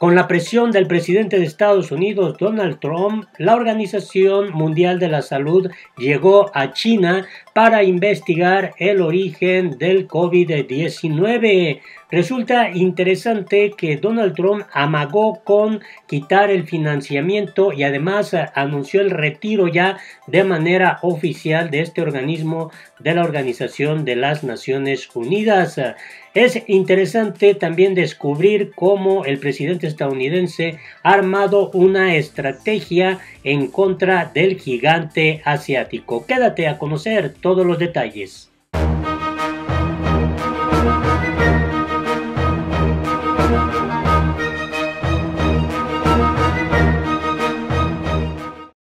Con la presión del presidente de Estados Unidos, Donald Trump, la Organización Mundial de la Salud llegó a China para investigar el origen del COVID-19. Resulta interesante que Donald Trump amagó con quitar el financiamiento y además eh, anunció el retiro ya de manera oficial de este organismo de la Organización de las Naciones Unidas. Es interesante también descubrir cómo el presidente estadounidense ha armado una estrategia en contra del gigante asiático. Quédate a conocer todos los detalles.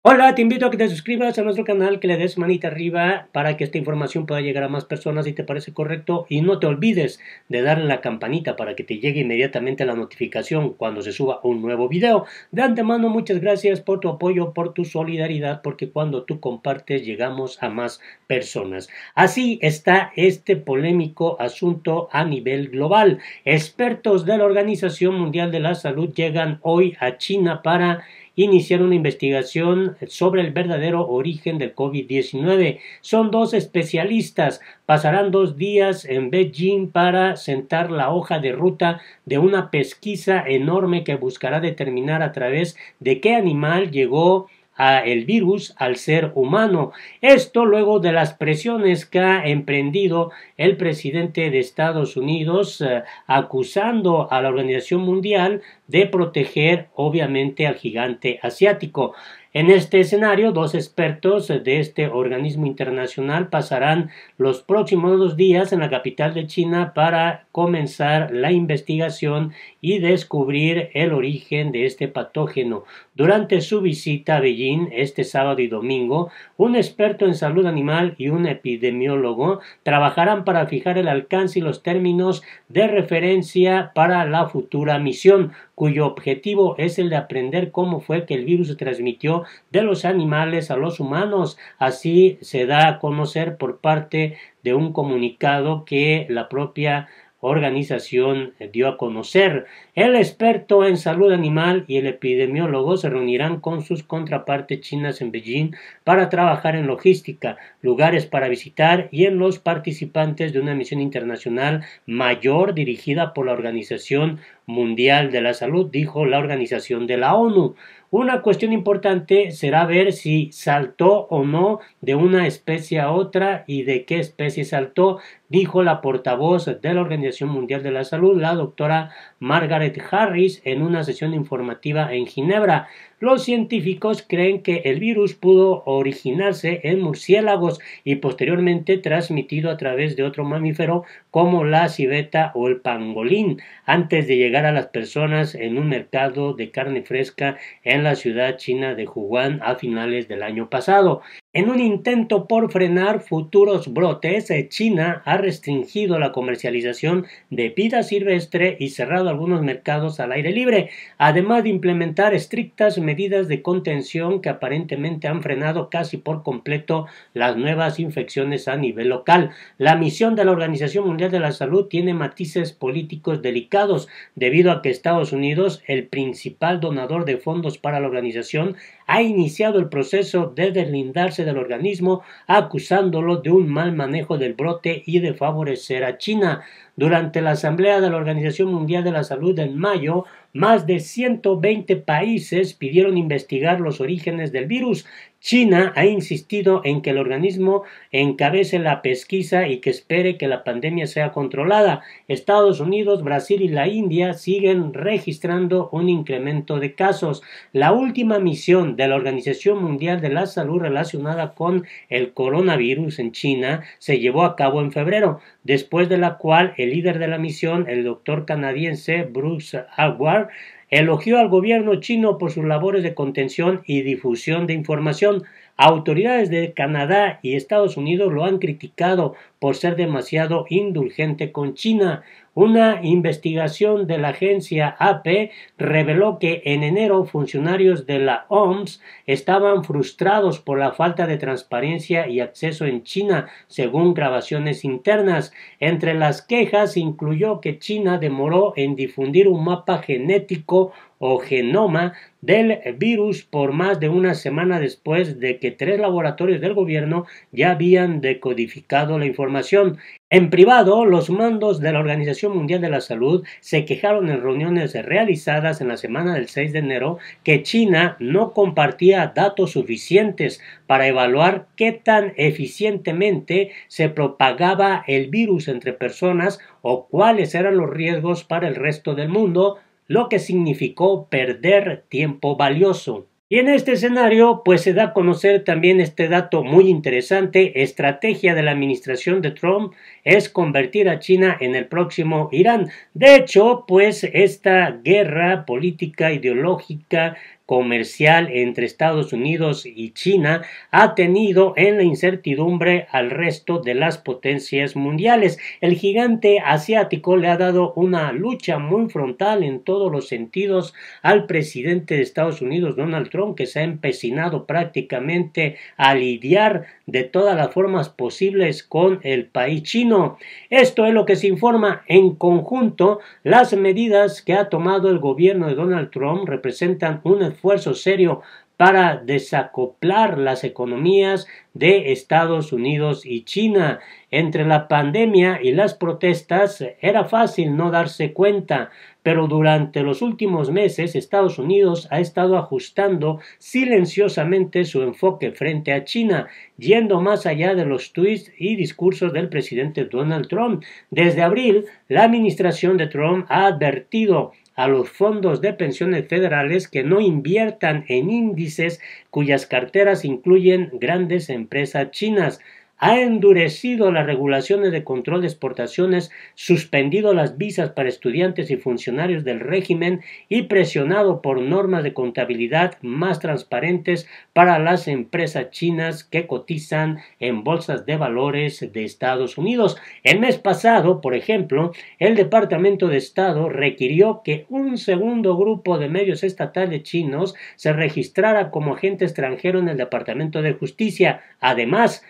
Hola, te invito a que te suscribas a nuestro canal, que le des manita arriba para que esta información pueda llegar a más personas si te parece correcto y no te olvides de darle la campanita para que te llegue inmediatamente la notificación cuando se suba un nuevo video. De antemano, muchas gracias por tu apoyo, por tu solidaridad, porque cuando tú compartes llegamos a más personas. Así está este polémico asunto a nivel global. Expertos de la Organización Mundial de la Salud llegan hoy a China para iniciar una investigación sobre el verdadero origen del COVID-19. Son dos especialistas. Pasarán dos días en Beijing para sentar la hoja de ruta de una pesquisa enorme que buscará determinar a través de qué animal llegó a el virus al ser humano. Esto luego de las presiones que ha emprendido el presidente de Estados Unidos eh, acusando a la Organización Mundial de proteger obviamente al gigante asiático. En este escenario, dos expertos de este organismo internacional pasarán los próximos dos días en la capital de China para comenzar la investigación y descubrir el origen de este patógeno. Durante su visita a Beijing este sábado y domingo, un experto en salud animal y un epidemiólogo trabajarán para fijar el alcance y los términos de referencia para la futura misión cuyo objetivo es el de aprender cómo fue que el virus se transmitió de los animales a los humanos. Así se da a conocer por parte de un comunicado que la propia organización dio a conocer. El experto en salud animal y el epidemiólogo se reunirán con sus contrapartes chinas en Beijing para trabajar en logística, lugares para visitar y en los participantes de una misión internacional mayor dirigida por la Organización Mundial de la Salud, dijo la organización de la ONU. Una cuestión importante será ver si saltó o no de una especie a otra y de qué especie saltó, dijo la portavoz de la Organización Mundial de la Salud, la doctora Margaret Harris en una sesión informativa en Ginebra. Los científicos creen que el virus pudo originarse en murciélagos y posteriormente transmitido a través de otro mamífero como la civeta o el pangolín antes de llegar a las personas en un mercado de carne fresca en la ciudad china de Wuhan a finales del año pasado. En un intento por frenar futuros brotes, eh, China ha restringido la comercialización de vida silvestre y cerrado algunos mercados al aire libre, además de implementar estrictas medidas de contención que aparentemente han frenado casi por completo las nuevas infecciones a nivel local. La misión de la Organización Mundial de la Salud tiene matices políticos delicados, debido a que Estados Unidos, el principal donador de fondos para la organización, ha iniciado el proceso de deslindarse del organismo, acusándolo de un mal manejo del brote y de favorecer a China. Durante la Asamblea de la Organización Mundial de la Salud en mayo, más de 120 países pidieron investigar los orígenes del virus. China ha insistido en que el organismo encabece la pesquisa y que espere que la pandemia sea controlada. Estados Unidos, Brasil y la India siguen registrando un incremento de casos. La última misión de la Organización Mundial de la Salud relacionada con el coronavirus en China se llevó a cabo en febrero, después de la cual el líder de la misión, el doctor canadiense Bruce Howard, Elogió al gobierno chino por sus labores de contención y difusión de información. Autoridades de Canadá y Estados Unidos lo han criticado por ser demasiado indulgente con China. Una investigación de la agencia AP reveló que en enero funcionarios de la OMS estaban frustrados por la falta de transparencia y acceso en China, según grabaciones internas. Entre las quejas incluyó que China demoró en difundir un mapa genético o genoma del virus por más de una semana después de que tres laboratorios del gobierno ya habían decodificado la información. En privado, los mandos de la Organización Mundial de la Salud se quejaron en reuniones realizadas en la semana del 6 de enero que China no compartía datos suficientes para evaluar qué tan eficientemente se propagaba el virus entre personas o cuáles eran los riesgos para el resto del mundo, lo que significó perder tiempo valioso. Y en este escenario, pues se da a conocer también este dato muy interesante. Estrategia de la administración de Trump es convertir a China en el próximo Irán. De hecho, pues esta guerra política, ideológica, comercial entre Estados Unidos y China ha tenido en la incertidumbre al resto de las potencias mundiales. El gigante asiático le ha dado una lucha muy frontal en todos los sentidos al presidente de Estados Unidos, Donald Trump, que se ha empecinado prácticamente a lidiar de todas las formas posibles con el país chino. Esto es lo que se informa en conjunto. Las medidas que ha tomado el gobierno de Donald Trump representan una esfuerzo serio para desacoplar las economías de Estados Unidos y China. Entre la pandemia y las protestas era fácil no darse cuenta, pero durante los últimos meses Estados Unidos ha estado ajustando silenciosamente su enfoque frente a China, yendo más allá de los tweets y discursos del presidente Donald Trump. Desde abril, la administración de Trump ha advertido a los fondos de pensiones federales que no inviertan en índices cuyas carteras incluyen grandes empresas chinas, ha endurecido las regulaciones de control de exportaciones, suspendido las visas para estudiantes y funcionarios del régimen y presionado por normas de contabilidad más transparentes para las empresas chinas que cotizan en bolsas de valores de Estados Unidos. El mes pasado, por ejemplo, el Departamento de Estado requirió que un segundo grupo de medios estatales chinos se registrara como agente extranjero en el Departamento de Justicia. Además,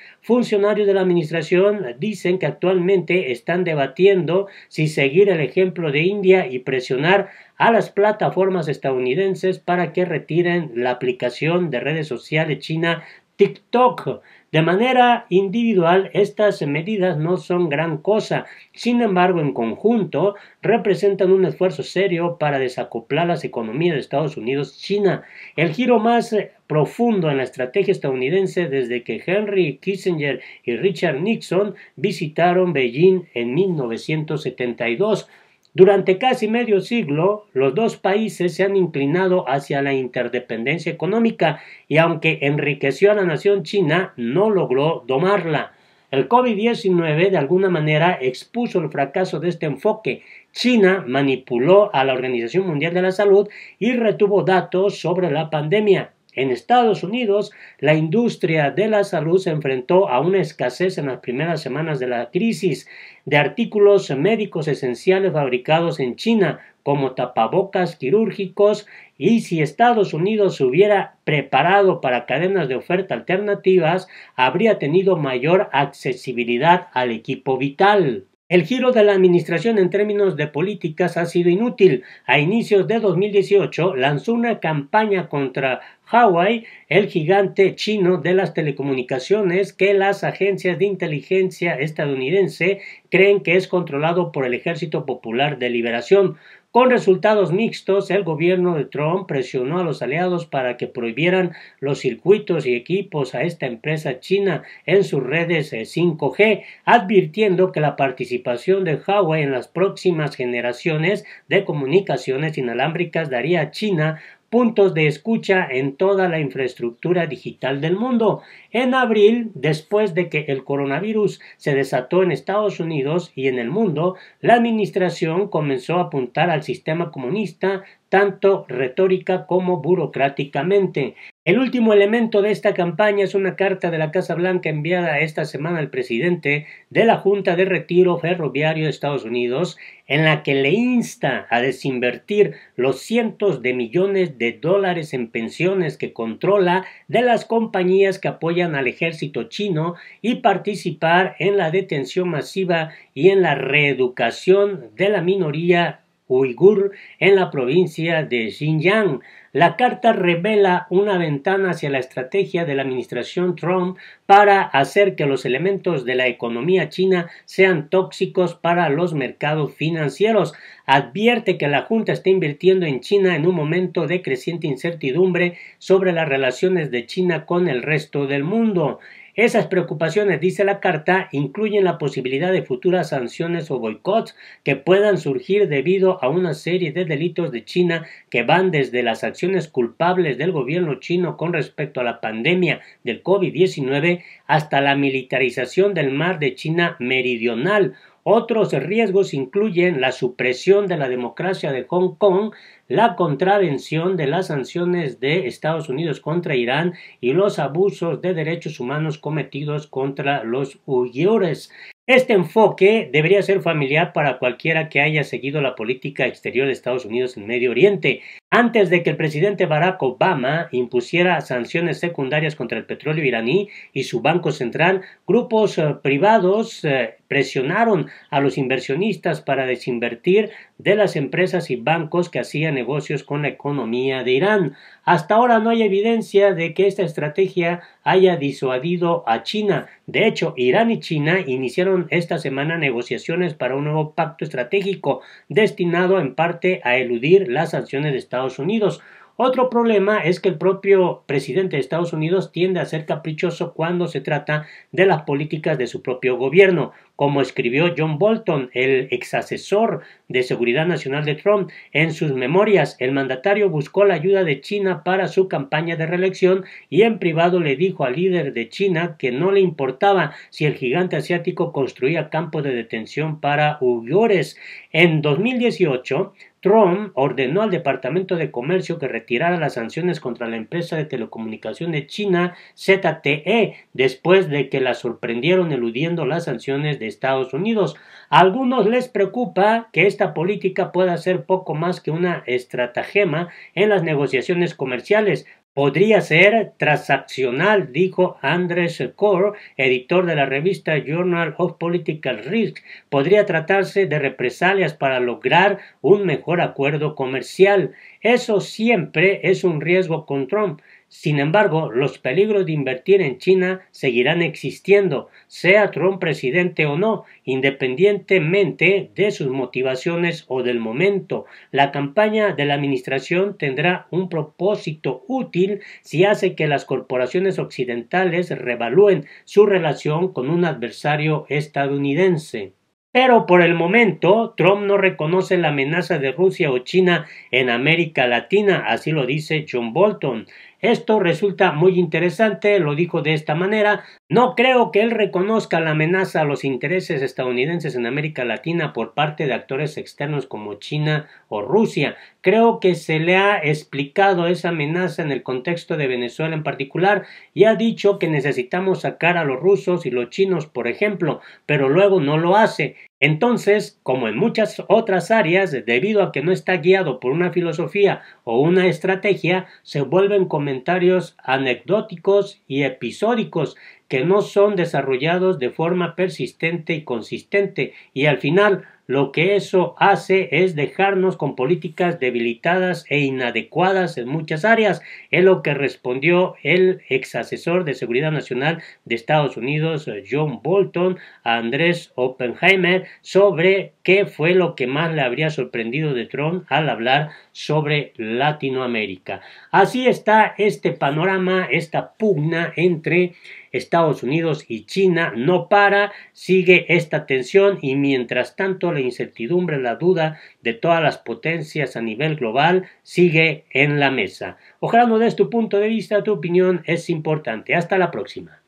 funcionarios de la Administración dicen que actualmente están debatiendo si seguir el ejemplo de India y presionar a las plataformas estadounidenses para que retiren la aplicación de redes sociales china TikTok de manera individual, estas medidas no son gran cosa, sin embargo, en conjunto, representan un esfuerzo serio para desacoplar las economías de Estados Unidos-China. El giro más profundo en la estrategia estadounidense desde que Henry Kissinger y Richard Nixon visitaron Beijing en 1972. Durante casi medio siglo, los dos países se han inclinado hacia la interdependencia económica y aunque enriqueció a la nación china, no logró domarla. El COVID-19 de alguna manera expuso el fracaso de este enfoque. China manipuló a la Organización Mundial de la Salud y retuvo datos sobre la pandemia. En Estados Unidos, la industria de la salud se enfrentó a una escasez en las primeras semanas de la crisis de artículos médicos esenciales fabricados en China, como tapabocas quirúrgicos, y si Estados Unidos se hubiera preparado para cadenas de oferta alternativas, habría tenido mayor accesibilidad al equipo vital. El giro de la administración en términos de políticas ha sido inútil. A inicios de 2018 lanzó una campaña contra Huawei, el gigante chino de las telecomunicaciones que las agencias de inteligencia estadounidense creen que es controlado por el Ejército Popular de Liberación. Con resultados mixtos, el gobierno de Trump presionó a los aliados para que prohibieran los circuitos y equipos a esta empresa china en sus redes 5G, eh, advirtiendo que la participación de Huawei en las próximas generaciones de comunicaciones inalámbricas daría a China puntos de escucha en toda la infraestructura digital del mundo. En abril, después de que el coronavirus se desató en Estados Unidos y en el mundo, la administración comenzó a apuntar al sistema comunista tanto retórica como burocráticamente. El último elemento de esta campaña es una carta de la Casa Blanca enviada esta semana al presidente de la Junta de Retiro Ferroviario de Estados Unidos, en la que le insta a desinvertir los cientos de millones de dólares en pensiones que controla de las compañías que apoyan al ejército chino y participar en la detención masiva y en la reeducación de la minoría uigur en la provincia de Xinjiang. La carta revela una ventana hacia la estrategia de la administración Trump para hacer que los elementos de la economía china sean tóxicos para los mercados financieros. Advierte que la Junta está invirtiendo en China en un momento de creciente incertidumbre sobre las relaciones de China con el resto del mundo. Esas preocupaciones, dice la carta, incluyen la posibilidad de futuras sanciones o boicots que puedan surgir debido a una serie de delitos de China que van desde las acciones culpables del gobierno chino con respecto a la pandemia del COVID-19 hasta la militarización del mar de China meridional otros riesgos incluyen la supresión de la democracia de Hong Kong, la contravención de las sanciones de Estados Unidos contra Irán y los abusos de derechos humanos cometidos contra los uigures. Este enfoque debería ser familiar para cualquiera que haya seguido la política exterior de Estados Unidos en Medio Oriente. Antes de que el presidente Barack Obama impusiera sanciones secundarias contra el petróleo iraní y su Banco Central, grupos eh, privados eh, presionaron a los inversionistas para desinvertir de las empresas y bancos que hacían negocios con la economía de Irán. Hasta ahora no hay evidencia de que esta estrategia haya disuadido a China. De hecho, Irán y China iniciaron esta semana negociaciones para un nuevo pacto estratégico destinado en parte a eludir las sanciones de Estados Unidos. Otro problema es que el propio presidente de Estados Unidos tiende a ser caprichoso cuando se trata de las políticas de su propio gobierno, como escribió John Bolton, el ex asesor de seguridad nacional de Trump, en sus memorias. El mandatario buscó la ayuda de China para su campaña de reelección y en privado le dijo al líder de China que no le importaba si el gigante asiático construía campos de detención para uigures. En 2018, Trump ordenó al Departamento de Comercio que retirara las sanciones contra la empresa de telecomunicación de china ZTE después de que la sorprendieron eludiendo las sanciones de Estados Unidos. A algunos les preocupa que esta política pueda ser poco más que una estratagema en las negociaciones comerciales, Podría ser transaccional, dijo Andres Coro, editor de la revista Journal of Political Risk. Podría tratarse de represalias para lograr un mejor acuerdo comercial. Eso siempre es un riesgo con Trump. Sin embargo, los peligros de invertir en China seguirán existiendo, sea Trump presidente o no, independientemente de sus motivaciones o del momento. La campaña de la administración tendrá un propósito útil si hace que las corporaciones occidentales revalúen su relación con un adversario estadounidense. Pero por el momento, Trump no reconoce la amenaza de Rusia o China en América Latina, así lo dice John Bolton. Esto resulta muy interesante, lo dijo de esta manera. No creo que él reconozca la amenaza a los intereses estadounidenses en América Latina por parte de actores externos como China o Rusia. Creo que se le ha explicado esa amenaza en el contexto de Venezuela en particular y ha dicho que necesitamos sacar a los rusos y los chinos, por ejemplo, pero luego no lo hace. Entonces, como en muchas otras áreas, debido a que no está guiado por una filosofía o una estrategia, se vuelven comentarios anecdóticos y episódicos que no son desarrollados de forma persistente y consistente y al final lo que eso hace es dejarnos con políticas debilitadas e inadecuadas en muchas áreas, es lo que respondió el ex asesor de Seguridad Nacional de Estados Unidos, John Bolton, a Andrés Oppenheimer sobre qué fue lo que más le habría sorprendido de Trump al hablar sobre Latinoamérica. Así está este panorama, esta pugna entre Estados Unidos y China no para, sigue esta tensión y mientras tanto la incertidumbre, la duda de todas las potencias a nivel global sigue en la mesa. Ojalá no des tu punto de vista, tu opinión es importante. Hasta la próxima.